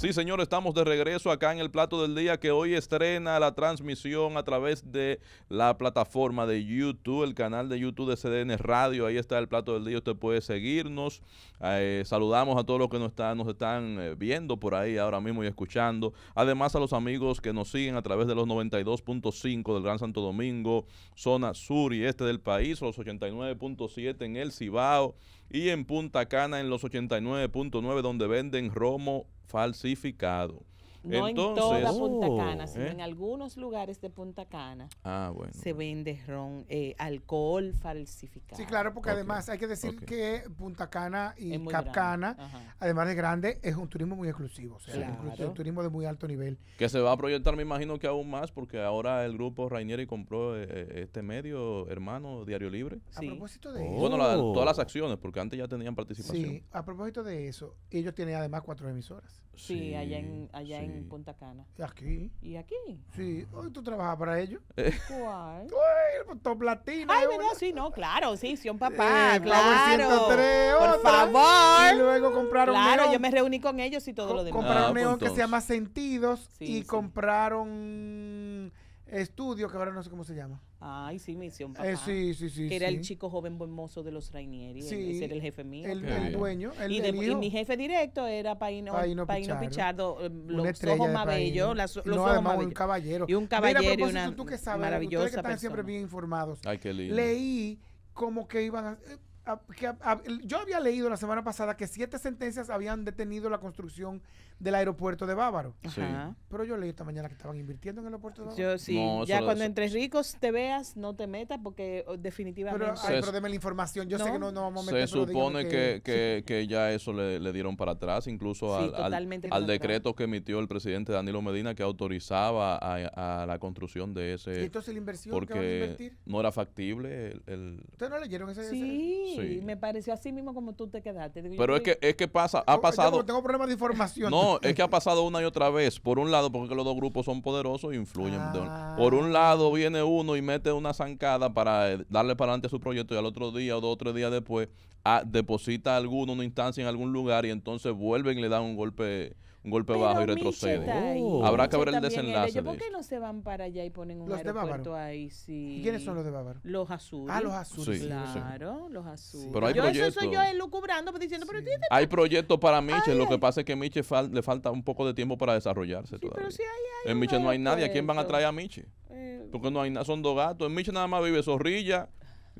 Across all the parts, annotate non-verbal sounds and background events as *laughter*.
Sí, señor, estamos de regreso acá en el plato del día que hoy estrena la transmisión a través de la plataforma de YouTube, el canal de YouTube de CDN Radio. Ahí está el plato del día, usted puede seguirnos. Eh, saludamos a todos los que nos están, nos están eh, viendo por ahí ahora mismo y escuchando. Además a los amigos que nos siguen a través de los 92.5 del Gran Santo Domingo, zona sur y este del país, los 89.7 en el Cibao y en Punta Cana en los 89.9 donde venden romo falsificado. No en toda uh, Punta Cana, sino ¿eh? en algunos lugares de Punta Cana ah, se vende ron, eh, alcohol falsificado. Sí, claro, porque además hay que decir que Punta Cana y Capcana, además de grande, es un turismo muy exclusivo, o sea, es un turismo de muy alto nivel. Que se va a proyectar, me imagino que aún más, porque ahora el grupo Rainieri compró eh, este medio, hermano, Diario Libre. Sí. A propósito de oh, eso. Bueno, todas las acciones, porque antes ya tenían participación. Sí, a propósito de eso, ellos tienen además cuatro emisoras. Sí, allá en en Punta Cana. Aquí. ¿Y aquí? Sí. Hoy tú trabajas para ellos. Eh. ¿Cuál? Uy, pues, top platino Ay, ¿verdad? Eh, sí, no, claro, sí, sí, un papá, eh, claro. 103, Por favor. Y luego compraron Claro, yo me reuní con ellos y todo lo demás. Compraron un ah, pues neón que se llama Sentidos y compraron estudio que ahora no sé cómo se llama. Ay, sí, misión eh, papá. sí, sí, sí. Que era el chico joven buen mozo de los Rainieri. Sí, ese era el jefe mío. El, dueño. El, y, y, mi jefe directo era Paino, Paino, Pichardo. Eh, los ojos más bellos. Los no, ojos además, un caballero. Y un caballero. y una tú que sabes, que están siempre bien informados. Ay, qué lindo. Leí como que iban a yo había leído la semana pasada que siete sentencias habían detenido la construcción del aeropuerto de Bávaro. Pero yo leí esta mañana que estaban invirtiendo en el aeropuerto de Bávaro. ya cuando entre ricos te veas, no te metas porque oh, definitivamente... Pero, ay, pero deme la información. Yo sé que no, vamos a meter... Se supone que, ya eso le, dieron para atrás, incluso al, al, decreto que emitió el presidente Danilo Medina que autorizaba a, la construcción de ese... inversión porque no era factible el... ¿Ustedes no leyeron ese? Sí sí. me pareció así mismo como tú te quedaste. Pero es que, es que pasa, ha pasado... tengo problemas de información. No, *laughs* es que ha pasado una y otra vez. Por un lado, porque los dos grupos son poderosos e influyen. Ah. Por un lado, viene uno y mete una zancada para eh, darle para adelante a su proyecto y al otro día o dos o tres días después ah, deposita alguno una instancia en algún lugar y entonces vuelven y le dan un golpe un golpe bajo y retrocede. Oh. Habrá que ver el desenlace. ¿Por qué no se van para allá y ponen un los aeropuerto ahí? quiénes son los de Bávaro? Los azules. Ah, los azules. claro, los azules. Pero yo eso soy yo pero pues, diciendo, pero Hay proyectos para Miche lo que pasa es que Miche le falta un poco de tiempo para desarrollarse todavía. Pero si hay, hay en Miche no hay nadie, ¿a quién van a traer a Miche? Eh. Porque no hay son dos gatos. En Miche nada más vive Zorrilla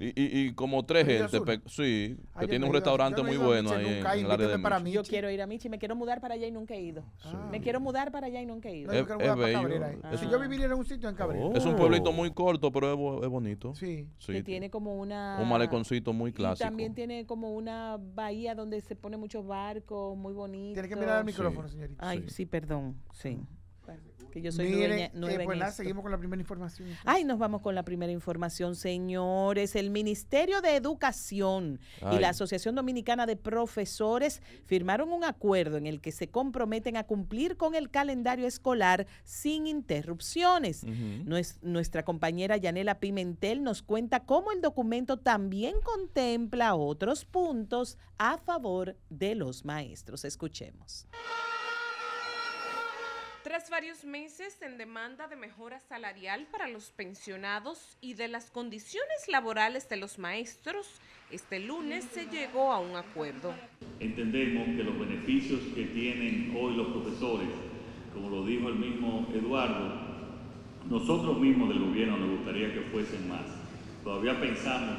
y, y, como tres gente, sí, que tiene un restaurante muy bueno ahí en, de Yo quiero ir a Michi, me quiero mudar para allá y nunca he ido. Me quiero mudar para allá y nunca he ido. No, es, bello. Ah. yo viviría en un sitio en Es un pueblito oh. muy corto, pero es, bonito. Sí. sí. Que tiene como una... Un maleconcito muy clásico. Y también tiene como una bahía donde se ponen muchos barcos, muy bonito. Tiene que mirar el micrófono, señorita. Ay, sí, perdón, sí que yo soy nueve eh, en seguimos con la primera información. Ay, nos vamos con la primera información, señores. El Ministerio de Educación y la Asociación Dominicana de Profesores firmaron un acuerdo en el que se comprometen a cumplir con el calendario escolar sin interrupciones. nuestra compañera Yanela Pimentel nos cuenta cómo el documento también contempla otros puntos a favor de los maestros. Escuchemos. Tras varios meses en demanda de mejora salarial para los pensionados y de las condiciones laborales de los maestros, este lunes se llegó a un acuerdo. Entendemos que los beneficios que tienen hoy los profesores, como lo dijo el mismo Eduardo, nosotros mismos del gobierno nos gustaría que fuesen más. Todavía pensamos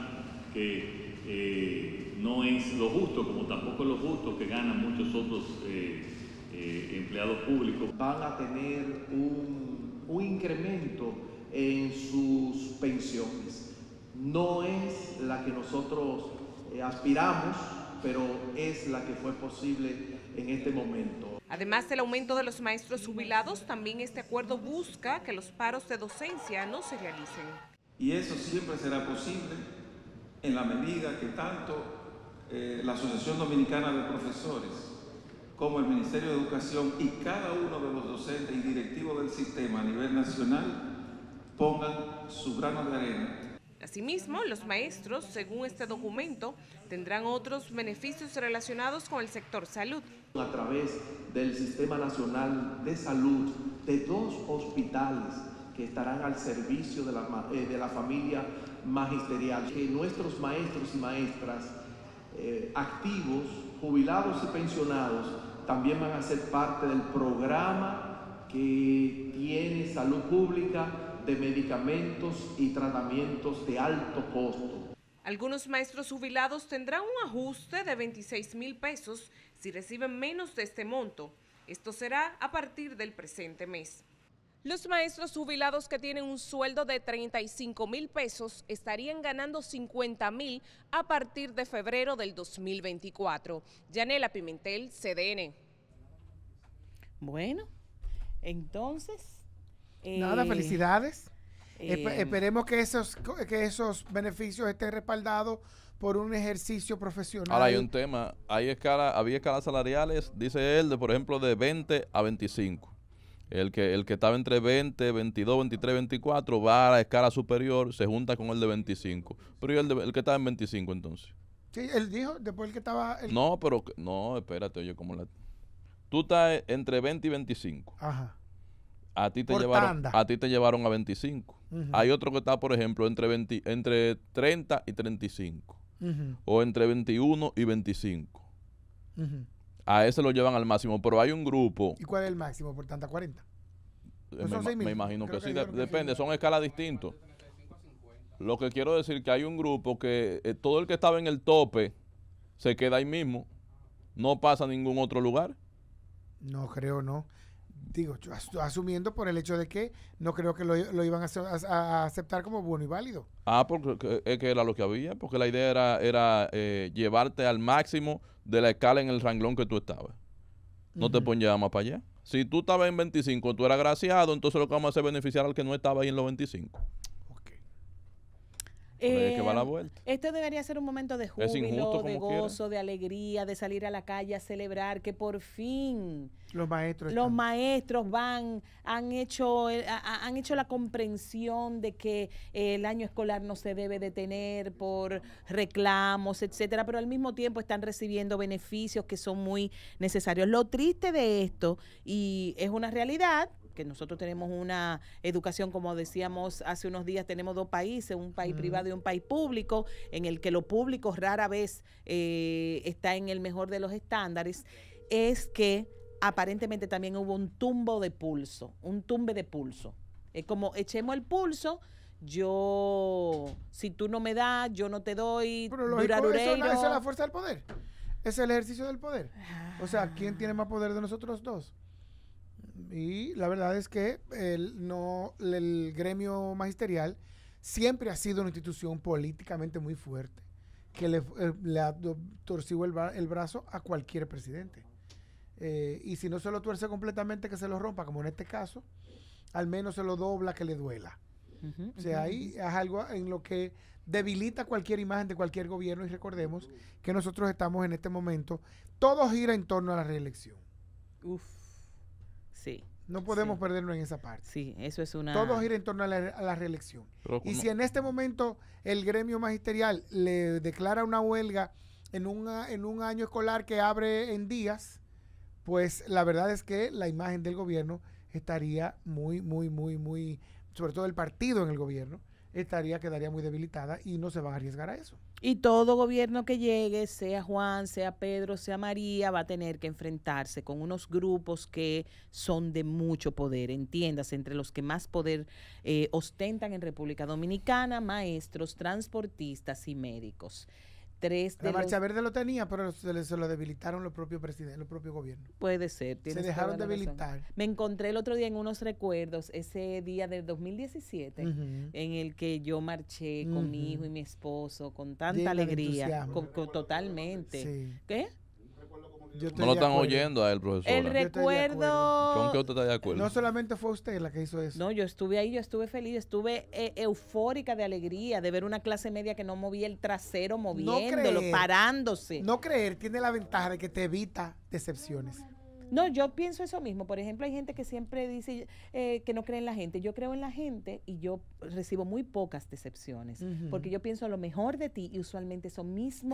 que eh, no es lo justo, como tampoco es lo justo que ganan muchos otros. Eh, eh, empleados públicos. Van a tener un, un incremento en sus pensiones. No es la que nosotros eh, aspiramos, pero es la que fue posible en este momento. Además del aumento de los maestros jubilados, también este acuerdo busca que los paros de docencia no se realicen. Y eso siempre será posible en la medida que tanto eh, la Asociación Dominicana de Profesores como el Ministerio de Educación y cada uno de los docentes y directivos del sistema a nivel nacional pongan su grano de arena. Asimismo, los maestros, según este documento, tendrán otros beneficios relacionados con el sector salud. A través del Sistema Nacional de Salud, de dos hospitales que estarán al servicio de la, eh, familia magisterial, que nuestros maestros y maestras eh, activos, jubilados y pensionados también van a ser parte del programa que tiene salud pública de medicamentos y tratamientos de alto costo. Algunos maestros jubilados tendrán un ajuste de 26 mil pesos si reciben menos de este monto. Esto será a partir del presente mes. Los maestros jubilados que tienen un sueldo de 35 mil pesos estarían ganando 50 mil a partir de febrero del 2024. Yanela Pimentel, CDN. Bueno, entonces... Nada, eh, felicidades. Eh, esperemos que esos, que esos beneficios estén respaldados por un ejercicio profesional. Ahora hay un tema, hay escala, había escalas salariales, dice él, de por ejemplo de 20 a 25. El que, el estaba entre 20, 22, 23, 24 va a la escala superior, se junta con el de 25. Pero el, que estaba en 25 entonces? Sí, él dijo, después el que estaba... No, pero... No, espérate, oye, como la... Tú estás entre 20 y 25. Ajá. A ti te, llevaron, a, ti 25. Hay otro que está, por ejemplo, entre, 30 y 35. O entre 21 y 25. Ajá. A ese lo llevan al máximo, pero hay un grupo. ¿Y cuál es el máximo? ¿Por tanta 40? Eh, pues me, imagino que, sí, depende, son escalas distintas. Lo que quiero decir que hay un grupo que eh, todo el que estaba en el tope se queda ahí mismo, no pasa a ningún otro lugar. No creo, no. Digo, yo asumiendo por el hecho de que no creo que lo, iban a, aceptar como bueno y válido. Ah, porque eh, es que era lo que había, porque la idea era, era llevarte al máximo de la escala en el ranglón que tú estabas. No te pones ya más para allá. Si tú estabas en 25, tú eras graciado, entonces lo que vamos a hacer es beneficiar al que no estaba ahí en los 25. Eh, esto debería ser un momento de júbilo, de gozo, de alegría, de salir a la calle a celebrar que por fin los maestros maestros van han hecho han hecho la comprensión de que eh, el año escolar no se debe detener por reclamos, etcétera, pero al mismo tiempo están recibiendo beneficios que son muy necesarios. Lo triste de esto y es una realidad que nosotros tenemos una educación, como decíamos hace unos días, tenemos dos países, un país privado y un país público, en el que lo público rara vez eh, está en el mejor de los estándares, es que aparentemente también hubo un tumbo de pulso, un tumbe de pulso. Es como echemos el pulso, yo, si tú no me das, yo no te doy. Pero lo eso, es la fuerza del poder. Es el ejercicio del poder. O sea, ¿quién tiene más poder de nosotros dos? Y la verdad es que el, no, el gremio magisterial siempre ha sido una institución políticamente muy fuerte, que le, eh, ha torcido el, brazo a cualquier presidente. Eh, y si no se lo tuerce completamente, que se lo rompa, como en este caso, al menos se lo dobla que le duela. o sea, ahí es algo en lo que debilita cualquier imagen de cualquier gobierno y recordemos que nosotros estamos en este momento, todo gira en torno a la reelección. Uf. No podemos perdernos en esa parte. Sí, eso es una. Todo gira en torno a la, reelección. y si en este momento el gremio magisterial le declara una huelga en, en un año escolar que abre en días, pues la verdad es que la imagen del gobierno estaría muy, muy, muy, muy, sobre todo el partido en el gobierno, estaría, quedaría muy debilitada y no se van a arriesgar a eso. Y todo gobierno que llegue, sea Juan, sea Pedro, sea María, va a tener que enfrentarse con unos grupos que son de mucho poder, entiéndase, entre los que más poder eh, ostentan en República Dominicana, maestros, transportistas y médicos la marcha verde lo tenía pero se, lo debilitaron los propios presidentes los propios gobiernos puede ser se dejaron debilitar me encontré el otro día en unos recuerdos ese día del 2017 en el que yo marché con mi hijo y mi esposo con tanta alegría totalmente qué no lo están oyendo a él, profesor. El recuerdo. ¿Con qué usted está de acuerdo? No solamente fue usted la que hizo eso. No, yo estuve ahí, yo estuve feliz, estuve eh, eufórica de alegría de ver una clase media que no movía el trasero, moviéndolo, parándose. No creer tiene la ventaja de que te evita decepciones. No, yo pienso eso mismo. Por ejemplo, hay gente que siempre dice eh, que no cree en la gente. Yo creo en la gente y yo recibo muy pocas decepciones, porque yo pienso lo mejor de ti y usualmente eso mismo.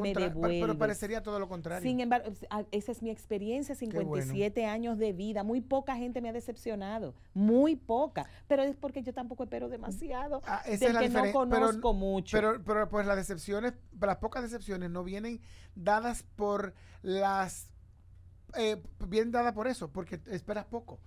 me devuelve. pero parecería todo lo contrario. Sin embargo, ah, esa es mi experiencia, 57 años de vida. Muy poca gente me ha decepcionado, muy poca. Pero es porque yo tampoco espero demasiado, ah, que no conozco mucho. Pero, pero pues las decepciones, las pocas decepciones no vienen dadas por las eh, bien dada por eso, porque esperas poco.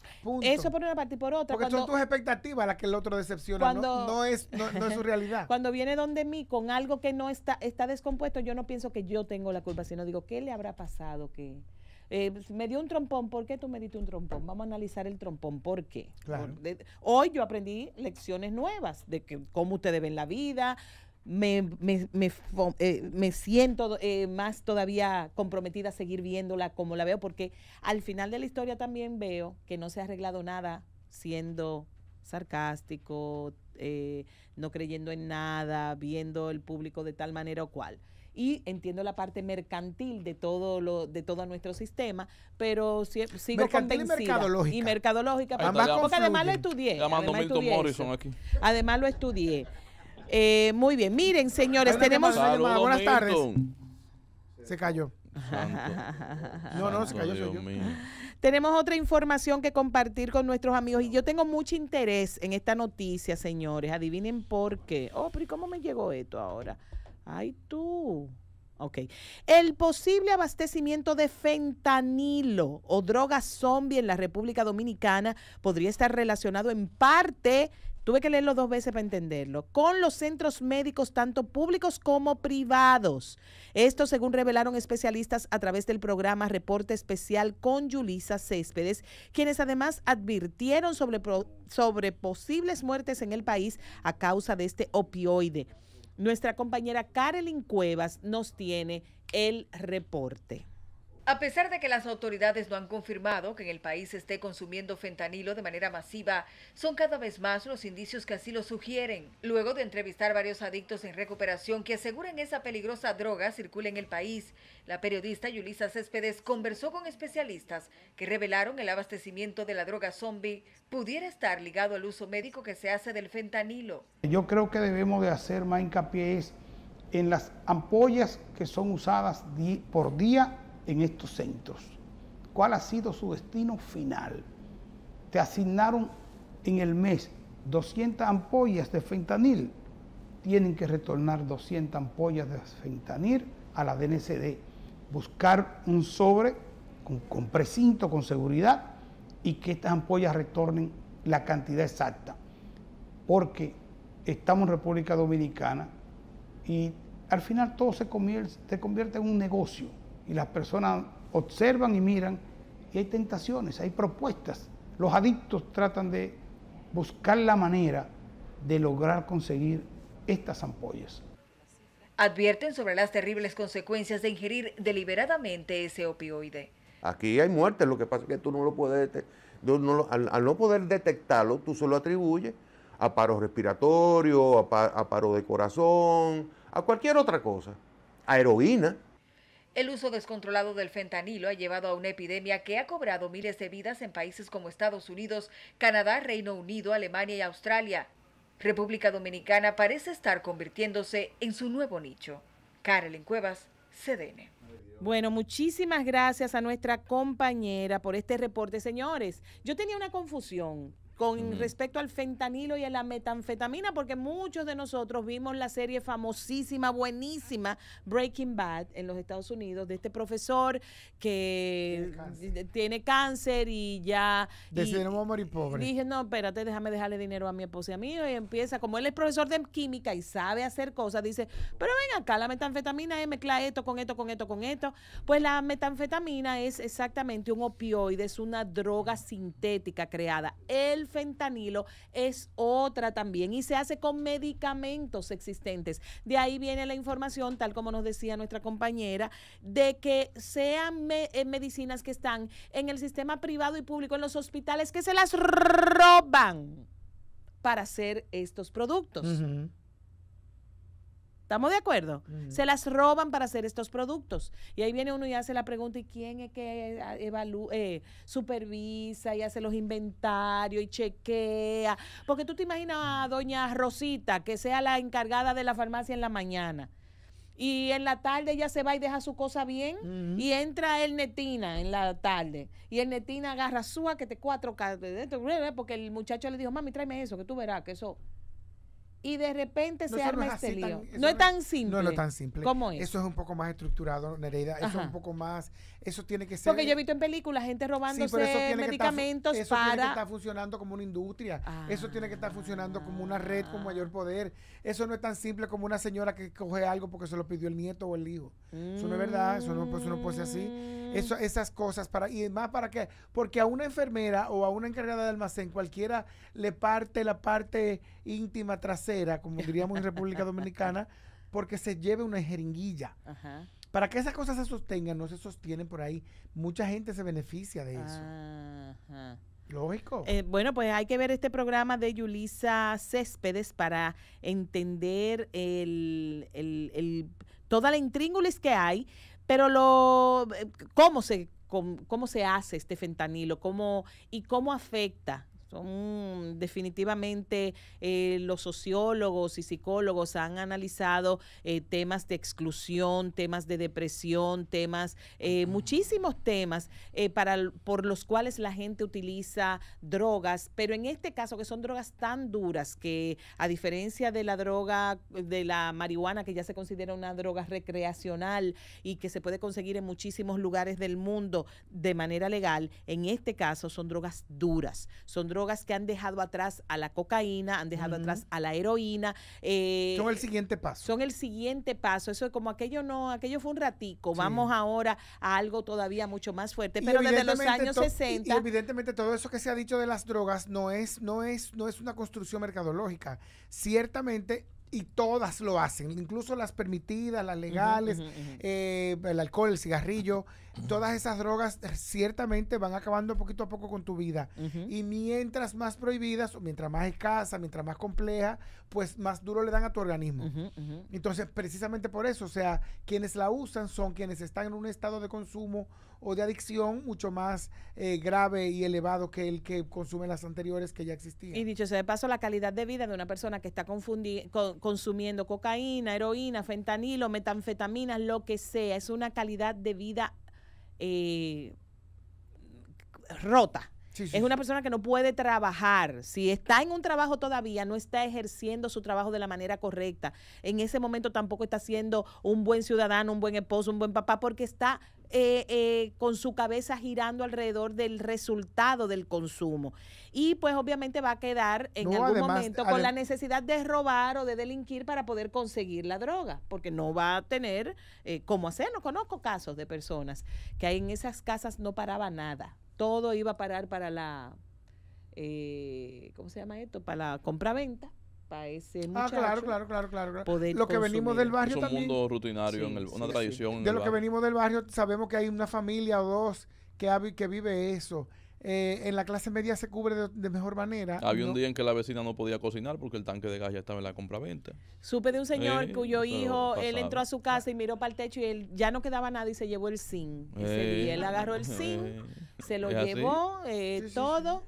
Eso por una parte y por otra. Porque son tus expectativas las que el otro decepciona, ¿no? No, es, no, es, su *laughs* realidad. Cuando viene donde mí con algo que no está, está descompuesto, yo no pienso que yo tengo la culpa, sino digo, ¿qué le habrá pasado? que eh, pues, me dio un trompón, ¿por qué tú me diste un trompón? Vamos a analizar el trompón, ¿por qué? Claro. hoy yo aprendí lecciones nuevas de que, cómo ustedes ven la vida, me, me, me, eh, me siento eh, más todavía comprometida a seguir viéndola como la veo, porque al final de la historia también veo que no se ha arreglado nada siendo sarcástico, eh, no creyendo en nada, viendo el público de tal manera o cual. Y entiendo la parte mercantil de todo lo, de todo nuestro sistema, pero sigo convencida. Y mercadológica. Y mercadológica, porque, además lo estudié. Morrison aquí. además lo estudié. Eh, muy bien, miren, señores, tenemos. Buenas tardes. Se cayó. no, no, se cayó. Tenemos otra información que compartir con nuestros amigos y yo tengo mucho interés en esta noticia, señores. Adivinen por qué. Oh, pero ¿y cómo me llegó esto ahora? Ay, tú. Ok. El posible abastecimiento de fentanilo o droga zombie en la República Dominicana podría estar relacionado en parte Tuve que leerlo dos veces para entenderlo. Con los centros médicos, tanto públicos como privados. Esto según revelaron especialistas a través del programa Reporte Especial con Yulisa Céspedes, quienes además advirtieron sobre, sobre posibles muertes en el país a causa de este opioide. Nuestra compañera Carolyn Cuevas nos tiene el reporte. A pesar de que las autoridades no han confirmado que en el país se esté consumiendo fentanilo de manera masiva, son cada vez más los indicios que así lo sugieren. Luego de entrevistar varios adictos en recuperación que aseguran esa peligrosa droga circula en el país, la periodista Yulisa Céspedes conversó con especialistas que revelaron el abastecimiento de la droga zombie pudiera estar ligado al uso médico que se hace del fentanilo. Yo creo que debemos de hacer más hincapié en las ampollas que son usadas por día en estos centros. ¿Cuál ha sido su destino final? Te asignaron en el mes 200 ampollas de fentanil. Tienen que retornar 200 ampollas de fentanil a la DNCD. Buscar un sobre con, precinto, con seguridad, y que estas ampollas retornen la cantidad exacta. Porque estamos en República Dominicana y al final todo se convierte en un negocio y las personas observan y miran y hay tentaciones, hay propuestas. Los adictos tratan de buscar la manera de lograr conseguir estas ampollas. Advierten sobre las terribles consecuencias de ingerir deliberadamente ese opioide. Aquí hay muertes, lo que pasa es que tú no lo puedes, detectar. al, no poder detectarlo, tú solo atribuyes a paro respiratorio, a, a paro de corazón, a cualquier otra cosa, a heroína. El uso descontrolado del fentanilo ha llevado a una epidemia que ha cobrado miles de vidas en países como Estados Unidos, Canadá, Reino Unido, Alemania y Australia. República Dominicana parece estar convirtiéndose en su nuevo nicho. Carolyn Cuevas, CDN. Bueno, muchísimas gracias a nuestra compañera por este reporte, señores. Yo tenía una confusión con respecto al fentanilo y a la metanfetamina, porque muchos de nosotros vimos la serie famosísima, buenísima, Breaking Bad, en los Estados Unidos, de este profesor que tiene cáncer, y ya... Decidimos y, morir pobre. Dije, no, espérate, déjame dejarle dinero a mi esposa y a mí, y empieza, como él es profesor de química y sabe hacer cosas, dice, pero ven acá, la metanfetamina es mezcla esto con esto, con esto, con esto. Pues la metanfetamina es exactamente un opioide, es una droga sintética creada. Él fentanilo es otra también y se hace con medicamentos existentes. De ahí viene la información, tal como nos decía nuestra compañera, de que sean eh, medicinas que están en el sistema privado y público, en los hospitales, que se las roban para hacer estos productos. ¿Estamos de acuerdo? Se las roban para hacer estos productos. Y ahí viene uno y hace la pregunta, ¿y quién es que eh, eh, supervisa y hace los inventarios y chequea? Porque tú te imaginas a doña Rosita, que sea la encargada de la farmacia en la mañana. Y en la tarde ella se va y deja su cosa bien. Y entra el Netina en la tarde. Y el Netina agarra su que te cuatro porque el muchacho le dijo, mami, tráeme eso, que tú verás que eso y de repente se arma este lío. no es tan simple. No, es tan simple. ¿Cómo es? Eso es un poco más estructurado, Nereida. Eso es un poco más eso tiene que ser. Porque yo he visto en películas gente robándose medicamentos eso para. Eso tiene que estar funcionando como una industria. eso tiene que estar funcionando como una red con ah. mayor poder. Eso no es tan simple como una señora que coge algo porque se lo pidió el nieto o el hijo. Eso no es verdad. Eso no, puede ser así. Eso, mm. esas cosas para. Y más para qué. Porque a una enfermera o a una encargada de almacén, cualquiera le parte la parte íntima trasera, como diríamos en República *laughs* Dominicana, porque se lleve una jeringuilla. Ajá para que esas cosas se sostengan, no se sostienen por ahí. Mucha gente se beneficia de eso. Lógico. Eh, bueno, pues hay que ver este programa de Yulisa Céspedes para entender el, el, toda la intríngulis que hay, pero lo eh, cómo se cómo, cómo se hace este fentanilo, cómo y cómo afecta son mm, definitivamente eh, los sociólogos y psicólogos han analizado eh, temas de exclusión, temas de depresión, temas, eh, muchísimos temas para, por los cuales la gente utiliza drogas, pero en este caso que son drogas tan duras que a diferencia de la droga, de la marihuana que ya se considera una droga recreacional y que se puede conseguir en muchísimos lugares del mundo de manera legal, en este caso son drogas duras, son drogas drogas que han dejado atrás a la cocaína, han dejado atrás a la heroína. Eh, son el siguiente paso. Son el siguiente paso. Eso es como aquello no, aquello fue un ratico. Vamos ahora a algo todavía mucho más fuerte. Pero desde los años 60. y evidentemente todo eso que se ha dicho de las drogas no es, no es, no es una construcción mercadológica. Ciertamente y todas lo hacen, incluso las permitidas, las legales, eh, el alcohol, el cigarrillo, todas esas drogas ciertamente van acabando poquito a poco con tu vida. Y mientras más prohibidas, o mientras más escasa, mientras más compleja, pues más duro le dan a tu organismo. Entonces, precisamente por eso, o sea, quienes la usan son quienes están en un estado de consumo o de adicción mucho más eh, grave y elevado que el que consume las anteriores que ya existían. Y dicho sea de paso, la calidad de vida de una persona que está consumiendo cocaína, heroína, fentanilo, metanfetamina, lo que sea, es una calidad de vida eh, rota. es una persona que no puede trabajar. Si está en un trabajo todavía, no está ejerciendo su trabajo de la manera correcta. En ese momento tampoco está siendo un buen ciudadano, un buen esposo, un buen papá, porque está eh, eh, con su cabeza girando alrededor del resultado del consumo. Y pues obviamente va a quedar en algún momento con la necesidad de robar o de delinquir para poder conseguir la droga, porque no va a tener eh, cómo hacer. No conozco casos de personas que en esas casas no paraba nada. Todo iba a parar para la, ¿cómo se llama esto? Para la compra-venta para ese Ah, claro, claro, claro, claro. lo que venimos del barrio es un mundo rutinario, una tradición. de lo que venimos del barrio, sabemos que hay una familia o dos que, que vive eso. Eh, en la clase media se cubre de, mejor manera. Había un día en que la vecina no podía cocinar porque el tanque de gas ya estaba en la compraventa. Supe de un señor eh, cuyo hijo, él entró a su casa y miró para el techo y él ya no quedaba nada y se llevó el zinc. Eh. él agarró el zinc, se lo llevó todo.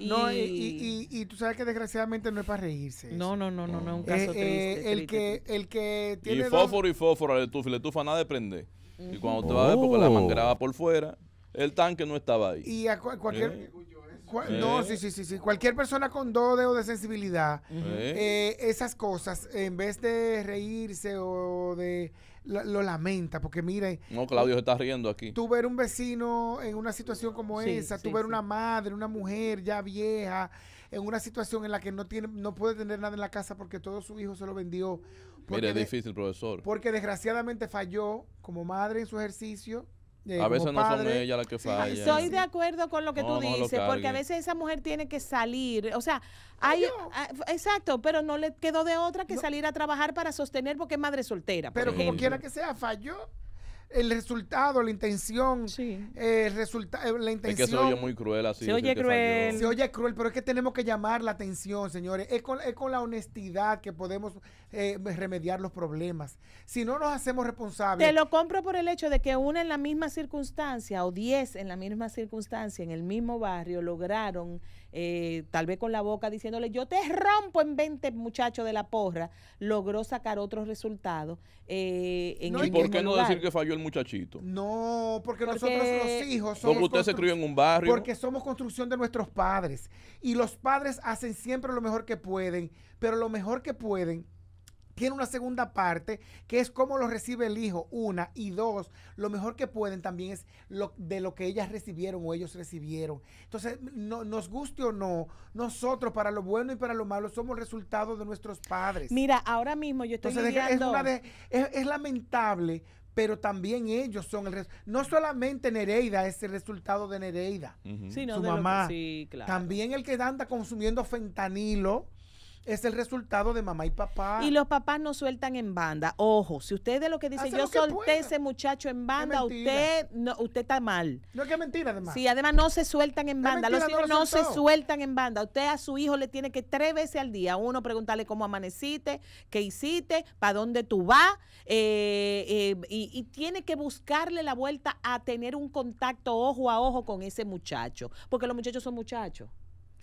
No, y, y, y, tú sabes que desgraciadamente no es para reírse. No, no, no, no, no es un eh, caso eh, triste, el Que, el que tiene. Y fósforo y fósforo, la estufa, nada de prender. Y cuando te va a ver, porque la oh. mangraba por fuera, el tanque no estaba ahí. Y a cualquier. Eh. No, sí, sí, sí, sí, Cualquier persona con dos dedos de sensibilidad, esas cosas, en vez de reírse o de lo, lamenta, porque mire... No, Claudio se está riendo aquí. Tú ver un vecino en una situación como esa, tú ver una madre, una mujer ya vieja, en una situación en la que no, tiene, no puede tener nada en la casa porque todo su hijo se lo vendió. Mire, difícil, profesor. Porque desgraciadamente falló como madre en su ejercicio a veces no son ella las que fallan. Estoy de acuerdo con lo que tú dices, porque a veces esa mujer tiene que salir. O sea, hay, ah, exacto, pero no le quedó de otra que salir a trabajar para sostener porque es madre soltera. Pero como quiera que sea, falló el resultado, la intención, sí. Eh, eh, la intención. Es que se oye muy cruel así. Se oye cruel. Se oye cruel, pero es que tenemos que llamar la atención, señores. Es con, es con la honestidad que podemos eh, remediar los problemas. Si no nos hacemos responsables. Te lo compro por el hecho de que una en la misma circunstancia o diez en la misma circunstancia, en el mismo barrio, lograron eh, tal vez con la boca diciéndole, yo te rompo en 20 muchachos de la porra, logró sacar otros resultados. Eh, en ¿Y por qué no decir que falló el muchachito? No, porque, nosotros los hijos somos... Porque usted se en un barrio. Porque somos construcción de nuestros padres. Y los padres hacen siempre lo mejor que pueden, pero lo mejor que pueden tiene una segunda parte que es cómo lo recibe el hijo, una, y dos, lo mejor que pueden también es lo, de lo que ellas recibieron o ellos recibieron. Entonces, no, nos guste o no, nosotros para lo bueno y para lo malo somos resultado de nuestros padres. Mira, ahora mismo yo estoy Entonces, es, lamentable, pero también ellos son el resultado. no solamente Nereida es el resultado de Nereida, sino su mamá, también el que anda consumiendo fentanilo es el resultado de mamá y papá. Y los papás no sueltan en banda. Ojo, si usted de lo que dice, yo solté ese muchacho en banda, usted no, usted está mal. No, que mentira además. Sí, además no se sueltan en banda. los hijos no, se sueltan en banda. Usted a su hijo le tiene que tres veces al día, uno preguntarle cómo amaneciste, qué hiciste, para dónde tú vas, eh, eh, y tiene que buscarle la vuelta a tener un contacto ojo a ojo con ese muchacho, porque los muchachos son muchachos.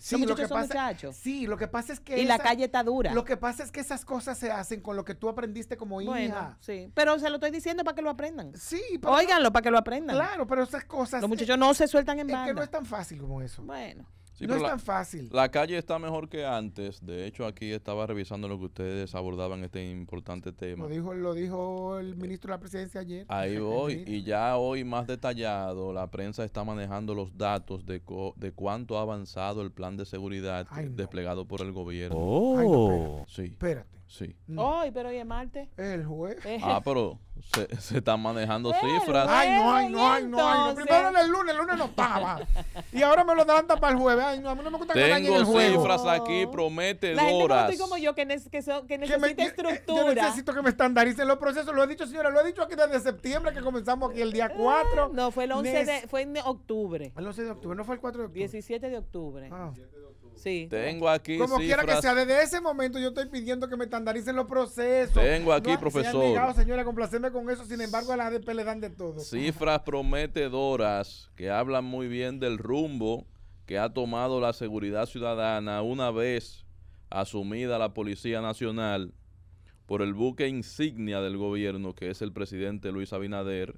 Sí, lo que pasa, Sí, lo que pasa es que. Y la calle está dura. Lo que pasa es que esas cosas se hacen con lo que tú aprendiste como hija. Bueno, sí. Pero se lo estoy diciendo para que lo aprendan. Sí, Óiganlo para que lo aprendan. Claro, pero esas cosas. Los muchachos no se sueltan en banda. Es que no es tan fácil como eso. Bueno no es tan fácil. La calle está mejor que antes. De hecho, aquí estaba revisando lo que ustedes abordaban, este importante tema. Lo dijo, lo dijo el ministro de la presidencia ayer. Ahí *laughs* voy. y ya hoy más detallado, la prensa está manejando los datos de, de cuánto ha avanzado el plan de seguridad desplegado por el gobierno. Oh. Sí. espérate. Sí. Mm. Ay, pero hoy es martes. El jueves. Eh. Ah, pero se, se están manejando cifras. Ay, no, ay, no, ay, no, ay, Primero era el lunes, el lunes no estaba. y ahora me lo adelantan para el jueves. Ay, no, a mí no me gusta que Tengo el jueves. cifras aquí prometedoras. La gente como, estoy como yo, que, ne que, que necesita eh, estructura. Yo necesito que me estandaricen los procesos. Lo he dicho, señora, lo he dicho aquí desde septiembre, que comenzamos aquí el día 4. Ah, no, fue el 11 de, fue en octubre. El 11 de octubre, no fue el 4 de octubre. 17 de octubre. Ah. 17 de octubre. Sí. Tengo aquí. Como quiera que sea, desde ese momento yo estoy pidiendo que me estandaricen los procesos. Tengo aquí, profesor. señora, complacerme con eso. Sin embargo, a la ADP le dan de todo. Cifras prometedoras que hablan muy bien del rumbo que ha tomado la seguridad ciudadana una vez asumida la Policía Nacional por el buque insignia del gobierno, que es el presidente Luis Abinader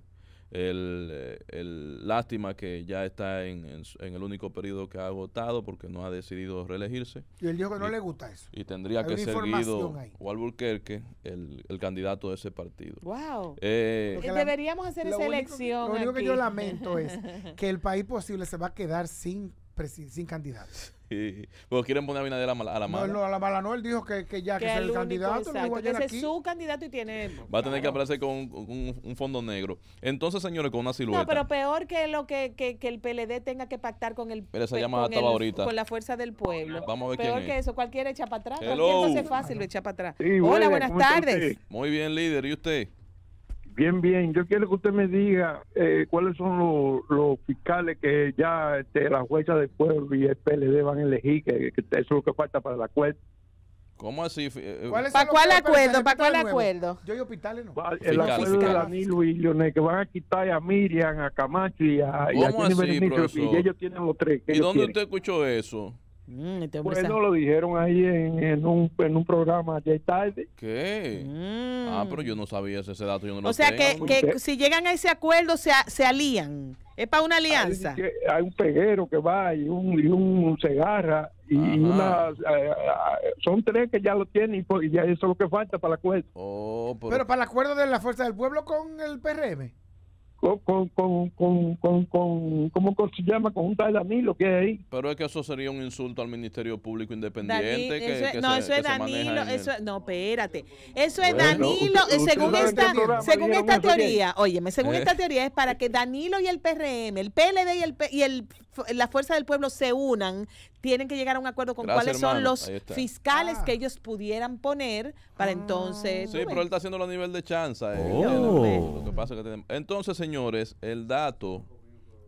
eh, el, lástima que ya está en, el único periodo que ha agotado porque no ha decidido reelegirse. Y él dijo que no le gusta eso. Y tendría que ser Guido o el, el, candidato de ese partido. ¡Wow! Eh, eh, deberíamos hacer esa elección. Lo único que yo lamento es *laughs* que el país posible se va a quedar sin sin candidatos *laughs* Sí. quieren poner a Abinader a la, mala. No, a la mala no, él dijo que, ya, que, es el, candidato. que es su candidato y tiene... Va a tener que aparecer con un, fondo negro. Entonces, señores, con una silueta. No, pero peor que lo que, el PLD tenga que pactar con el... Pero esa llamada estaba ahorita. Con la fuerza del pueblo. Vamos a ver Peor que eso, cualquiera echa para atrás. Cualquier no fácil, echa para atrás. Hola, buenas tardes. Muy bien, líder. ¿Y usted? Bien, bien. Yo quiero que usted me diga eh, cuáles son los, fiscales que ya este, la jueza del pueblo y el PLD van a elegir, que, eso es lo que falta para el acuerdo. ¿Cómo así? Eh, eh, ¿Para cuál acuerdo? ¿Para cuál acuerdo? Yo y hospitales no. El acuerdo de Danilo y Leonel, que van a quitar a Miriam, a Camacho y a, y a y ellos tienen los tres. ¿Y dónde usted escuchó eso? Mm, este lo dijeron ahí en, un, en un programa tarde. ¿Qué? Mm. Ah, pero yo no sabía ese, dato. o sea, que, ah, si llegan a ese acuerdo, se, se alían. Es para una alianza. Hay, un peguero que va y un, y un cegarra. Y una, eh, eh, son tres que ya lo tienen y, ya eso es lo que falta para el acuerdo. Oh, pero... pero para el acuerdo de la Fuerza del Pueblo con el PRM con, con, con, con, con ¿cómo se llama? Conjunta de Danilo que hay ahí. Pero es que eso sería un insulto al Ministerio Público Independiente. no, eso es Danilo, eso, no, espérate. Eso es Danilo, eh, según esta, este teoría, óyeme, según eh. esta teoría es para que Danilo y el PRM, el PLD y, el, y el, la Fuerza del Pueblo se unan, tienen que llegar a un acuerdo con cuáles son los fiscales que ah. ellos pudieran poner para ah. entonces. Sí, pero él está haciendo a nivel de chanza. Eh. Oh. Entonces, señores, el dato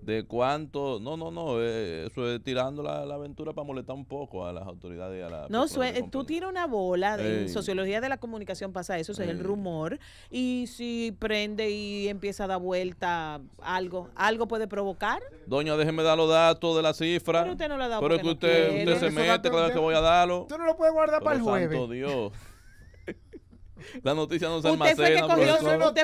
de cuánto. No, no, no. Eh, eso es tirando la, aventura para molestar un poco a las autoridades. Y a la no, eh, tú tiras una bola. De, sociología de la comunicación pasa eso, es el rumor. Y si prende y empieza a dar vuelta algo, algo puede provocar. Doña, déjeme dar los datos de la cifra. Pero usted no Pero es que usted, se mete cada vez que voy a darlo. Usted no lo puede guardar para el jueves. Santo Dios. La noticia no se usted usted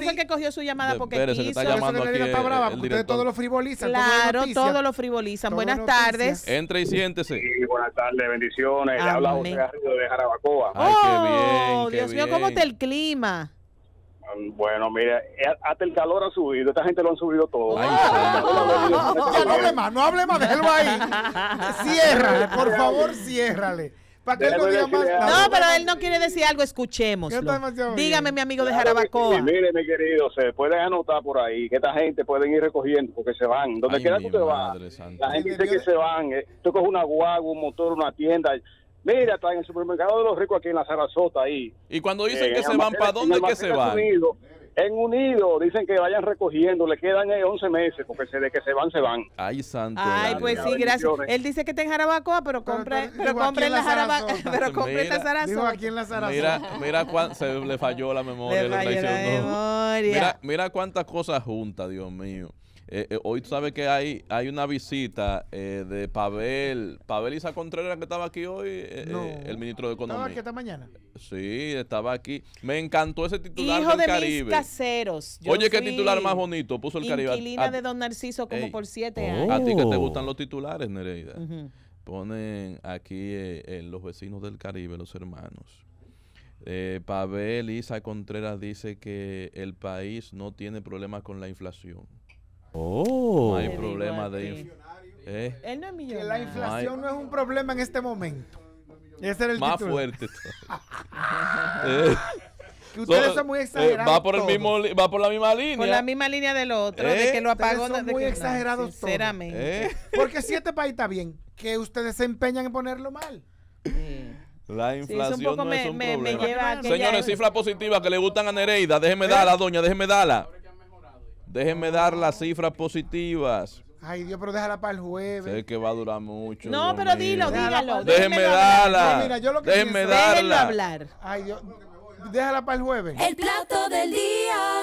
fue el que cogió su llamada porque quiso. aquí brava, ustedes todos lo frivolizan. Claro, todos todo lo frivolizan. buenas tardes. Entre y siéntese. Sí, buenas tardes, bendiciones. Le habla José Garrido de Jarabacoa. Ay, oh, qué bien, qué Dios mío, ¿cómo está el clima? Mm, bueno, mira, eh, hasta el calor ha subido, esta gente lo han subido todo. *laughs* no hable más, no hable más, déjelo ahí. *laughs* ciérrale, por favor, ciérrale no pero él no quiere decir algo, escuchemos. Dígame, mi amigo de Jarabacoa. mire, mi querido, se puede anotar por ahí que esta gente pueden ir recogiendo porque se van. Donde quiera que te va, la gente dice que se van. Eh. Tú coges una guagua, un motor, una tienda. Mira, está en el supermercado de los ricos aquí en la Sarasota ahí. Y cuando dicen eh, que se van, ¿para dónde que se van? En unido, dicen que vayan recogiendo, le quedan 11 eh, meses, porque de que se van, se van. Ay, santo. Ay, pues sí, gracias. Él dice que está en Jarabacoa, pero compre, la Jarabacoa, pero compre en la *laughs* aquí en la Mira, mira cuán, se le falló la memoria. Mira, mira cuántas cosas juntas, Dios mío. Eh, eh, hoy tú sabes que hay, hay una visita eh, de Pavel, Pavel Isa Contreras, que estaba aquí hoy, el ministro de Economía. ¿Estaba aquí esta mañana? Sí, estaba aquí. Me encantó ese titular Hijo de Caribe. Mis caseros. Oye, qué titular más bonito puso el Caribe. Inquilina de Don Narciso como por siete oh. años. A ti que te oh. gustan los titulares, Nereida. Ponen aquí en los vecinos del Caribe, los hermanos. Eh, Pavel Isa Contreras dice que el país no tiene problemas con la inflación. Oh, no hay problema de ¿Eh? inflación. ¿Eh? la inflación no es un problema en este momento. Ese el Más fuerte. *laughs* Que ustedes eh, son, muy eh, exagerados. va, por el mismo, va por la misma línea. Por la misma línea del otro, de que lo apagó. Son muy exagerado exagerados Sinceramente. Porque si este país está bien, que ustedes se empeñan en ponerlo mal. La inflación no me, es un me, problema. Señores, cifras positivas que le gustan a Nereida. Déjeme darla, doña, déjeme darla. Déjenme dar las cifras positivas. Ay, Dios, pero déjala para el jueves. Sé que va a durar mucho. No, pero dilo, dígalo. Déjenme darla. Mira, darla. lo Déjenme hablar. Ay, Dios, déjala para el jueves. El plato del día.